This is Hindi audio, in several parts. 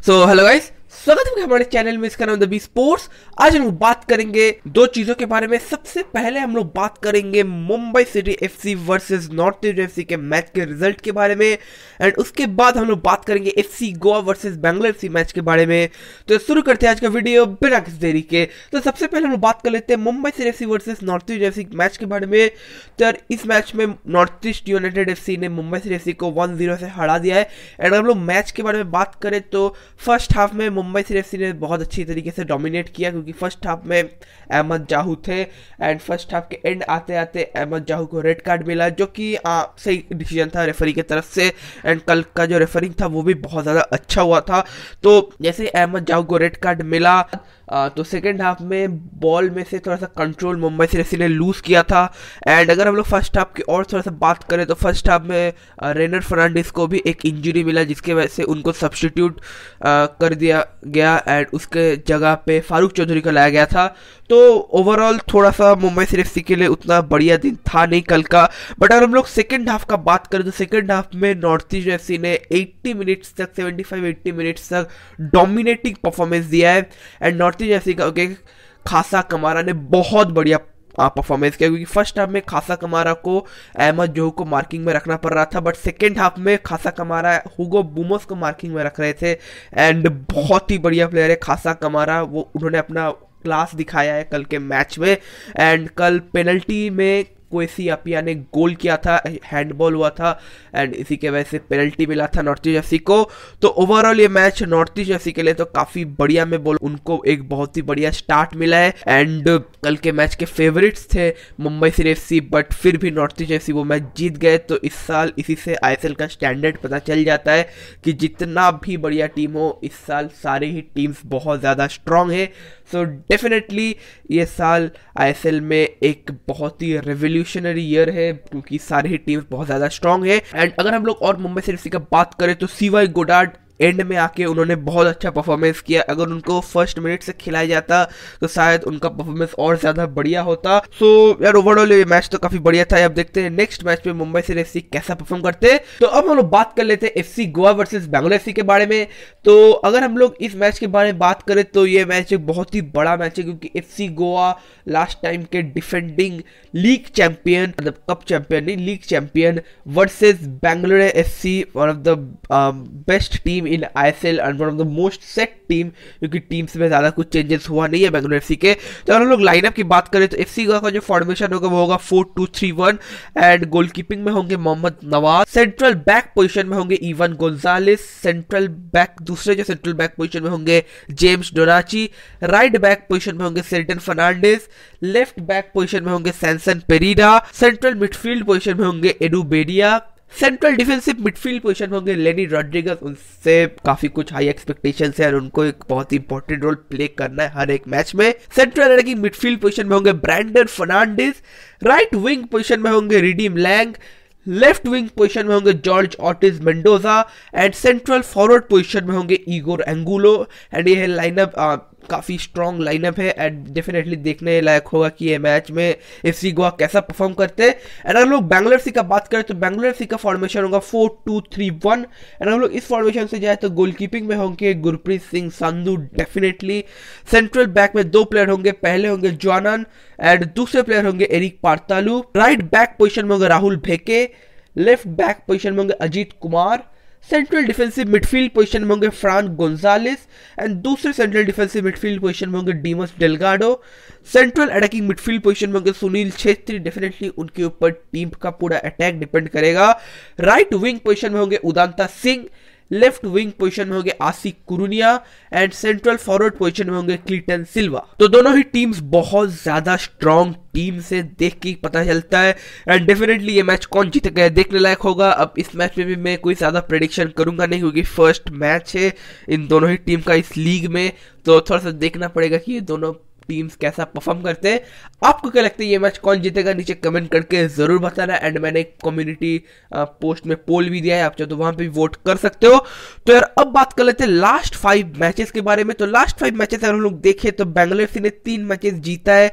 so hello guys स्वागत है हमारे चैनल में इसका नाम दबी स्पोर्ट्स आज हम बात करेंगे दो चीजों के बारे में सबसे पहले हम लोग बात करेंगे Mumbai City FC versus North East FC के मैच के रिजल्ट के बारे में एंड उसके बाद हम लोग बात करेंगे FC Goa versus Bangalore FC match के बारे में तो शुरू करते हैं आज का वीडियो बिना किस देरी के तो सबसे पहले हम लोग बात कर लेते हैं Mumbai City F versus North East FC match के बारे में तो इस मैच में नॉर्थ ईस्ट यूनाइटेड एफ ने मुंबई सिटी एफ को वन से हरा दिया है एंड हम लोग मैच के बारे में बात करें तो फर्स्ट हाफ में मुंबई सी सीरेफ ने बहुत अच्छी तरीके से डोमिनेट किया क्योंकि फर्स्ट हाफ में अहमद जाहू थे एंड फर्स्ट हाफ के एंड आते आते अहमद जाहू को रेड कार्ड मिला जो कि सही डिसीजन था रेफरी की तरफ से एंड कल का जो रेफरिंग था वो भी बहुत ज़्यादा अच्छा हुआ था तो जैसे अहमद जाहू को रेड कार्ड मिला आ, तो सेकेंड हाफ में बॉल में से थोड़ा सा कंट्रोल मुंबई सीरेसी ने लूज़ किया था एंड अगर हम लोग फर्स्ट हाफ की और थोड़ा सा बात करें तो फर्स्ट हाफ में रेनर फर्नांडिस को भी एक इंजरी मिला जिसके वजह से उनको सब्सटीट्यूट कर दिया गया एंड उसके जगह पे फारूक चौधरी को लाया गया था तो ओवरऑल थोड़ा सा मुंबई सीरेसी के लिए उतना बढ़िया दिन था नहीं कल का बट अगर हम लोग सेकेंड हाफ का बात करें तो सेकेंड हाफ में नॉर्थ ईस्ट एफ ने 80 मिनट्स तक 75 80 मिनट्स तक डोमिनेटिंग परफॉर्मेंस दिया है एंड नॉर्थ भारतीय जैसी के खासा कमारा ने बहुत बढ़िया परफॉर्मेंस किया क्योंकि फर्स्ट हाफ में खासा कमारा को अहमद जोह को मार्किंग में रखना पड़ रहा था बट सेकेंड हाफ में खासा कमारा हुगो बुमोस को मार्किंग में रख रहे थे एंड बहुत ही बढ़िया प्लेयर है खासा कमारा वो उन्होंने अपना क्लास दिखाया है कल के मैच में एंड कल पेनल्टी में अपिया ने गोल किया था हैंडबॉल हुआ था एंड इसी के वजह से पेनल्टी मिला था नॉर्थ ईस्ट एफ को तो ओवरऑल ये मैच नॉर्थ ईस्ट एफ के लिए तो काफ़ी बढ़िया मैं बोल उनको एक बहुत ही बढ़िया स्टार्ट मिला है एंड कल के मैच के फेवरेट्स थे मुंबई सिटी एफ बट फिर भी नॉर्थ ईस्ट एफ वो मैच जीत गए तो इस साल इसी से आई का स्टैंडर्ड पता चल जाता है कि जितना भी बढ़िया टीम हो इस साल सारे ही टीम्स बहुत ज़्यादा स्ट्रांग है सो डेफिनेटली ये साल आई में एक बहुत ही रेवोल्यूशनरी ईयर है क्योंकि सारी ही टीम्स बहुत ज़्यादा स्ट्रांग है एंड अगर हम लोग और मुंबई सिटी का बात करें तो सीवाई गोडाड एंड में आके उन्होंने बहुत अच्छा परफॉर्मेंस किया अगर उनको फर्स्ट मिनट से खिलाया जाता तो शायद उनका परफॉर्मेंस और ज़्यादा बढ़िया होता सो so, यार ओवरऑल ये मैच तो काफ़ी बढ़िया था अब देखते हैं नेक्स्ट मैच में मुंबई से एफ कैसा परफॉर्म करते तो अब हम लोग बात कर लेते हैं F Goa versus Bangalore F के बारे में तो अगर हम लोग इस मैच के बारे में बात करें तो ये मैच एक बहुत ही बड़ा मैच है क्योंकि एफ गोवा लास्ट टाइम के डिफेंडिंग लीग चैंपियन मतलब कप चैंपियन नहीं league champion versus Bangalore F one of the best team in ISL and one of the most set team क्योंकि टीम्स में ज़्यादा कुछ चेंजेस हुआ नहीं है बेंगलुरु एफ के तो अगर हम लोग लाइनअप की बात करें तो एफ का जो फॉर्मेशन होगा वो होगा four two three one and goal keeping में होंगे Mohammad Nawaz central back position में होंगे इवन गोन्जालिस सेंट्रल बैक दूसरे जो सेंट्रल बैक पोजिशन में होंगे James Donachie right back position में होंगे Seriton Fernandes left back position में होंगे Sanson Pereira central midfield position में होंगे एडू बेडिया सेंट्रल डिफेंसिव मिडफील्ड पोजीशन में होंगे लेनी रॉड्रिगस उनसे काफी कुछ हाई एक्सपेक्टेशन है और उनको एक बहुत ही इंपॉर्टेंट रोल प्ले करना है हर एक मैच में सेंट्रल रैंकिंग मिडफील्ड पोजीशन में होंगे Brandon Fernandes right wing position में होंगे Redeem Tlang left wing position में होंगे Jorge Ortiz Mendoza and central forward position में होंगे ईगोर एंगुलो एंड ये लाइनअप काफ़ी स्ट्रॉन्ग लाइनअप है एंड डेफिनेटली देखने लायक होगा कि ये मैच में एफ सी गोवा कैसा परफॉर्म करते हैं एंड अगर लोग बैंगलोर सी का बात करें तो बैंगलोर सी का फॉर्मेशन होगा four two three one and अगर लोग इस फॉर्मेशन से जाए तो गोलकीपिंग में होंगे Gurpreet Singh Sandhu definitely central back में दो प्लेयर होंगे पहले होंगे जॉनन एंड दूसरे प्लेयर होंगे Erik Paartalu right back position में होंगे Rahul Bheke left back position में होंगे Ajith Kumar central defensive midfield position में होंगे फ्रान गोंजालिस एंड दूसरे सेंट्रल डिफेंसिव मिडफील्ड पोजीशन में होंगे Dimas Delgado central attacking midfield position में होंगे सुनील छेत्री डेफिनेटली उनके ऊपर टीम का पूरा अटैक डिपेंड करेगा राइट विंग पोजीशन में होंगे Udanta Singh left wing position में होंगे Ashique Kuruniyan and central forward position में होंगे क्लिटन सिल्वा तो दोनों ही टीम्स बहुत ज्यादा स्ट्रांग टीम से देख के पता चलता है एंड डेफिनेटली ये मैच कौन जीत गया देखने लायक होगा अब इस मैच में भी मैं कोई ज्यादा प्रडिक्शन करूंगा नहीं क्योंकि फर्स्ट मैच है इन दोनों ही टीम का इस लीग में तो थोड़ा सा देखना पड़ेगा कि ये दोनों टीम्स कैसा परफॉर्म करते हैं आपको क्या लगता है ये मैच कौन जीतेगा नीचे कमेंट करके ज़रूर बताना एंड मैंने एक कम्युनिटी पोस्ट में पोल भी दिया है आप चाहे तो वहां पर वोट कर सकते हो तो यार अब बात कर लेते हैं लास्ट फाइव मैचेस के बारे में तो लास्ट फाइव मैचेस अगर हम लोग देखें तो बैंगलोर सी ने तीन मैचेस जीता है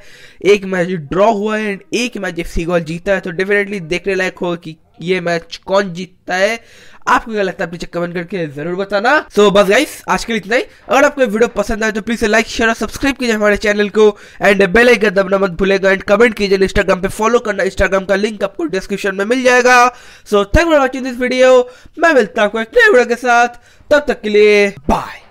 एक मैच ड्रॉ हुआ है एंड एक मैच एफ सी गोल जीता है तो डेफिनेटली देखने लायक होगा कि ये मैच कौन जीतता है आपको क्या लगता है पीछे कमेंट करके जरूर बताना सो so, बस गाइस आज के लिए इतना ही अगर आपको वीडियो पसंद आए तो प्लीज लाइक शेयर और सब्सक्राइब कीजिए हमारे चैनल को एंड बेल आइकन दबना मत भूलेगा एंड कमेंट कीजिए इंस्टाग्राम पे फॉलो करना इंस्टाग्राम का लिंक आपको डिस्क्रिप्शन में मिल जाएगा so thank for watching this video मैं मिलता हूँ आपको एक नए वीडियो के साथ तब तक के लिए बाय